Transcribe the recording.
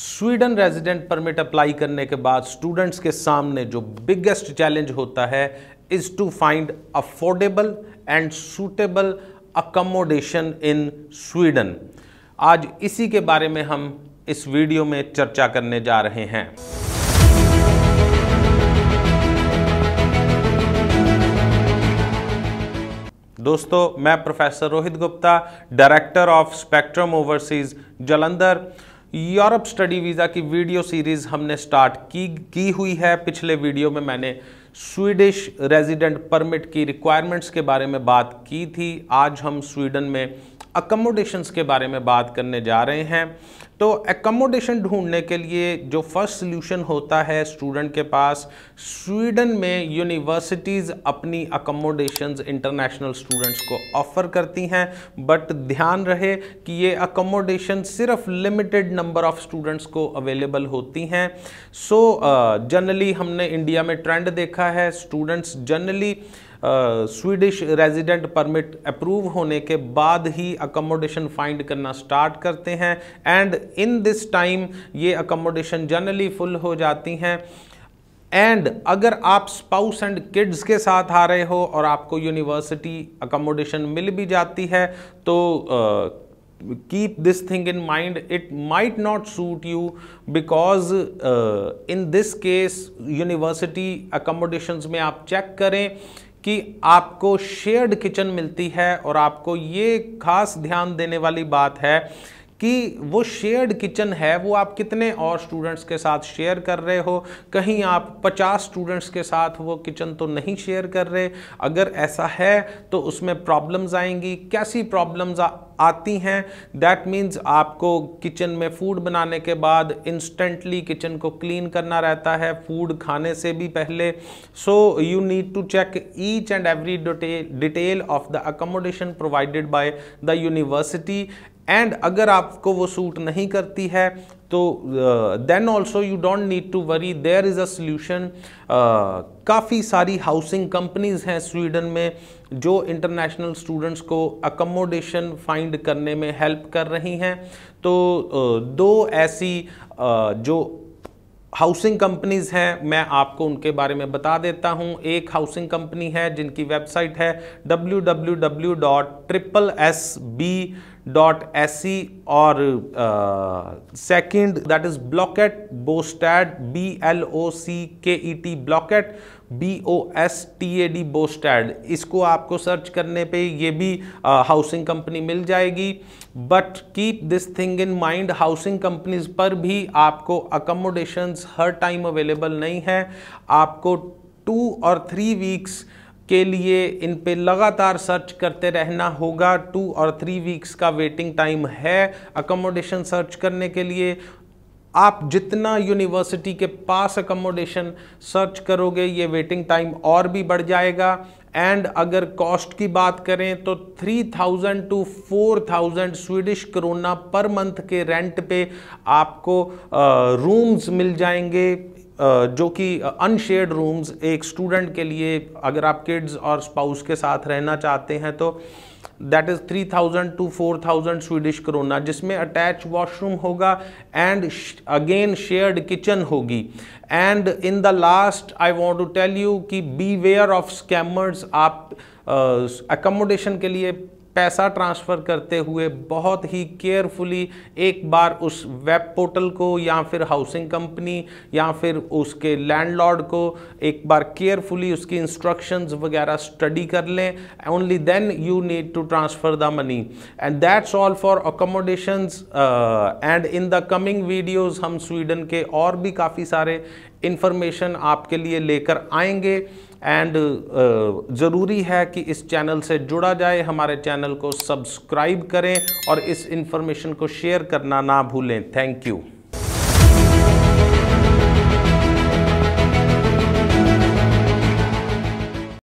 Sweden resident permit apply करने के बाद स्टूडेंट्स के सामने जो बिगेस्ट चैलेंज होता है is to find affordable and suitable accommodation in Sweden आज इसी के बारे में हम इस वीडियो में चर्चा करने जा रहे हैं दोस्तों मैं professor Rohit Gupta director of spectrum overseas Jalandhar Europe study visa की वीडियो सीरीज़ हमने स्टार्ट की की हुई है पिछले वीडियो में मैंने स्वीडिश रेजिडेंट परमिट की रिक्वायरमेंट्स के बारे में बात की थी आज हम स्वीडन में अकोमोडेशंस के बारे में बात करने जा रहे हैं तो एकोमोडेशन ढूंढने के लिए जो फर्स्ट सोल्यूशन होता है स्टूडेंट के पास स्वीडन में यूनिवर्सिटीज़ अपनी अकोमोडेशन इंटरनेशनल स्टूडेंट्स को ऑफ़र करती हैं बट ध्यान रहे कि ये अकोमोडेशन सिर्फ लिमिटेड नंबर ऑफ स्टूडेंट्स को अवेलेबल होती हैं सो so, जनरली uh, हमने इंडिया में ट्रेंड देखा है students generally Swedish resident permit approve होने के बाद ही अकोमोडेशन फाइंड करना स्टार्ट करते हैं एंड इन दिस टाइम ये अकोमोडेशन जनरली फुल हो जाती हैं एंड अगर आप स्पाउस एंड किड्स के साथ आ रहे हो और आपको यूनिवर्सिटी अकोमोडेशन मिल भी जाती है तो keep this thing in mind it might not suit you because in this case university accommodation में आप चेक करें कि आपको शेयर्ड किचन मिलती है और आपको ये खास ध्यान देने वाली बात है कि वो शेयर्ड किचन है वो आप कितने और स्टूडेंट्स के साथ शेयर कर रहे हो कहीं आप 50 स्टूडेंट्स के साथ वो किचन तो नहीं शेयर कर रहे अगर ऐसा है तो उसमें प्रॉब्लम्स आएंगी कैसी प्रॉब्लम्स आती हैं दैट मीन्स आपको किचन में फूड बनाने के बाद इंस्टेंटली किचन को क्लीन करना रहता है फूड खाने से भी पहले so you need to check each and every detail of the accommodation provided by the university and अगर आपको वो सूट नहीं करती है तो then also you don't need to worry there is a solution काफ़ी सारी हाउसिंग कंपनीज़ हैं स्वीडन में जो इंटरनेशनल स्टूडेंट्स को अकोमोडेशन फाइंड करने में हेल्प कर रही हैं तो uh, दो ऐसी uh, जो हाउसिंग कंपनीज़ हैं मैं आपको उनके बारे में बता देता हूं एक हाउसिंग कंपनी है जिनकी वेबसाइट है W W W dot triple S B dot S C और second that is Blocket Bostad B L O C K E T Blocket B O S T A D Bostad इसको आपको search करने पे ये भी housing uh, company मिल जाएगी but keep this thing in mind housing companies पर भी आपको अकोमोडेशंस हर टाइम अवेलेबल नहीं है आपको टू और थ्री वीक्स uh, के लिए इन पे लगातार सर्च करते रहना होगा टू और थ्री वीक्स का वेटिंग टाइम है अकोमोडेशन सर्च करने के लिए आप जितना यूनिवर्सिटी के पास अकोमोडेशन सर्च करोगे ये वेटिंग टाइम और भी बढ़ जाएगा एंड अगर कॉस्ट की बात करें तो 3000 टू 4000 स्वीडिश करोना पर मंथ के रेंट पे आपको रूम्स मिल जाएंगे जो कि अनशेड रूम्स एक स्टूडेंट के लिए अगर आप किड्स और स्पाउस के साथ रहना चाहते हैं तो that is three thousand to four thousand Swedish krona जिसमें अटैच वॉशरूम होगा एंड अगेन शेयर्ड किचन होगी and in the last I want to tell you कि बी वेयर ऑफ स्कैमर्स आप अकोमोडेशन uh, के लिए पैसा ट्रांसफ़र करते हुए बहुत ही केयरफुली एक बार उस वेब पोर्टल को या फिर हाउसिंग कंपनी या फिर उसके लैंडलॉर्ड को एक बार केयरफुली उसकी इंस्ट्रक्शंस वगैरह स्टडी कर लें only then you need to transfer the money and that's all for accommodations and in the coming videos हम स्वीडन के और भी काफ़ी सारे इन्फॉर्मेशन आपके लिए लेकर आएंगे एंड uh, ज़रूरी है कि इस चैनल से जुड़ा जाए हमारे चैनल को सब्सक्राइब करें और इस इन्फॉर्मेशन को शेयर करना ना भूलें थैंक यू